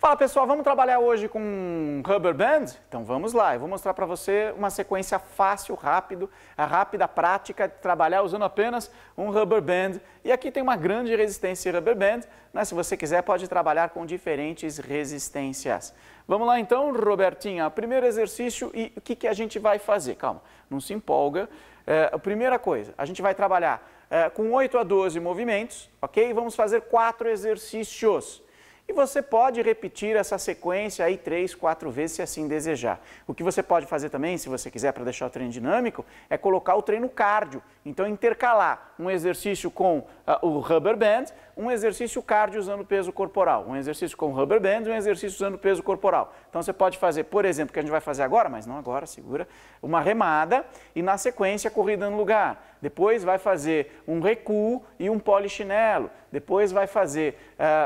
Fala pessoal, vamos trabalhar hoje com rubber band? Então vamos lá, eu vou mostrar para você uma sequência fácil, rápido, a rápida prática de trabalhar usando apenas um rubber band. E aqui tem uma grande resistência rubber band, mas se você quiser pode trabalhar com diferentes resistências. Vamos lá então, Robertinha, primeiro exercício e o que, que a gente vai fazer? Calma, não se empolga. É, a primeira coisa, a gente vai trabalhar é, com 8 a 12 movimentos, ok? Vamos fazer quatro exercícios. E você pode repetir essa sequência aí três, quatro vezes se assim desejar. O que você pode fazer também, se você quiser, para deixar o treino dinâmico, é colocar o treino cardio. Então, intercalar um exercício com uh, o rubber band, um exercício cardio usando peso corporal, um exercício com rubber band, um exercício usando peso corporal. Então, você pode fazer, por exemplo, que a gente vai fazer agora, mas não agora, segura, uma remada e, na sequência, corrida no lugar. Depois vai fazer um recuo e um polichinelo. Depois vai fazer...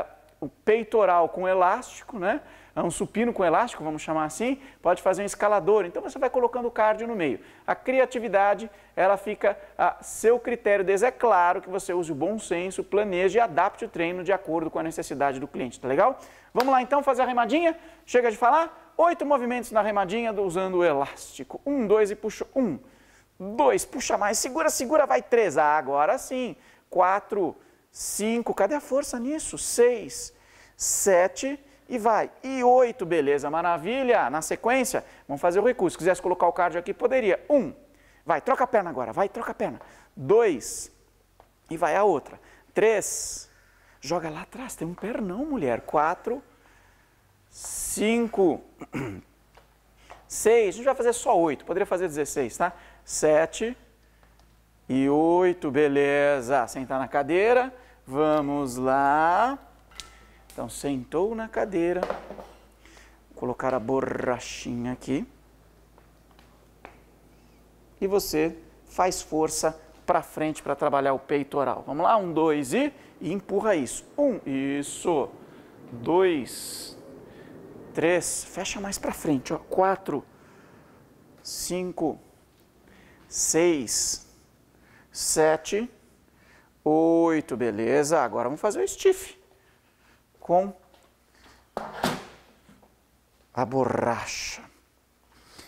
Uh, o peitoral com elástico, né? É um supino com elástico, vamos chamar assim, pode fazer um escalador. Então você vai colocando o cardio no meio. A criatividade, ela fica a seu critério, desde é claro que você use o bom senso, planeje e adapte o treino de acordo com a necessidade do cliente, tá legal? Vamos lá então fazer a remadinha? Chega de falar? Oito movimentos na remadinha usando o elástico. Um, dois e puxa. Um, dois, puxa mais, segura, segura, vai três. Ah, agora sim. Quatro, 5, cadê a força nisso? 6, 7 e vai. E 8, beleza, maravilha. Na sequência, vamos fazer o recurso. Se quisesse colocar o cardio aqui, poderia. 1, um, vai, troca a perna agora, vai, troca a perna. 2, e vai a outra. 3, joga lá atrás, tem um pernão, mulher. 4, 5, 6, a gente vai fazer só 8, poderia fazer 16, tá? 7, 8 e oito, beleza. Sentar na cadeira, vamos lá. Então, sentou na cadeira. Vou colocar a borrachinha aqui. E você faz força para frente para trabalhar o peitoral. Vamos lá, um, dois e, e empurra isso. Um, isso. Dois, três, fecha mais para frente, ó. Quatro, cinco, seis, 7, 8, beleza. Agora vamos fazer o stiff com a borracha.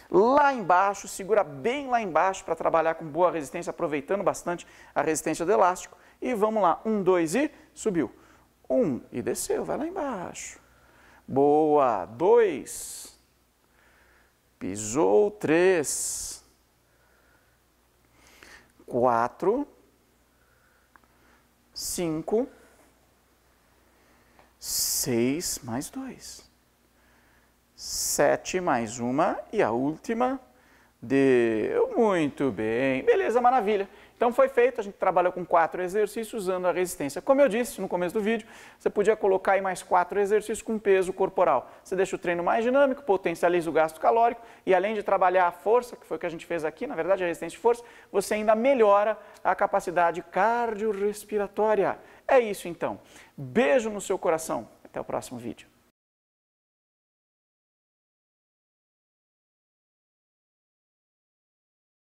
Lá embaixo, segura bem lá embaixo para trabalhar com boa resistência, aproveitando bastante a resistência do elástico. E vamos lá, um, 2 e subiu. Um e desceu, vai lá embaixo. Boa, 2, pisou, três, quatro, cinco, seis mais dois, sete mais uma e a última, deu muito bem. Beleza, maravilha. Então foi feito, a gente trabalhou com quatro exercícios usando a resistência. Como eu disse no começo do vídeo, você podia colocar aí mais quatro exercícios com peso corporal. Você deixa o treino mais dinâmico, potencializa o gasto calórico e além de trabalhar a força, que foi o que a gente fez aqui, na verdade a resistência de força, você ainda melhora a capacidade cardiorrespiratória. É isso então. Beijo no seu coração. Até o próximo vídeo.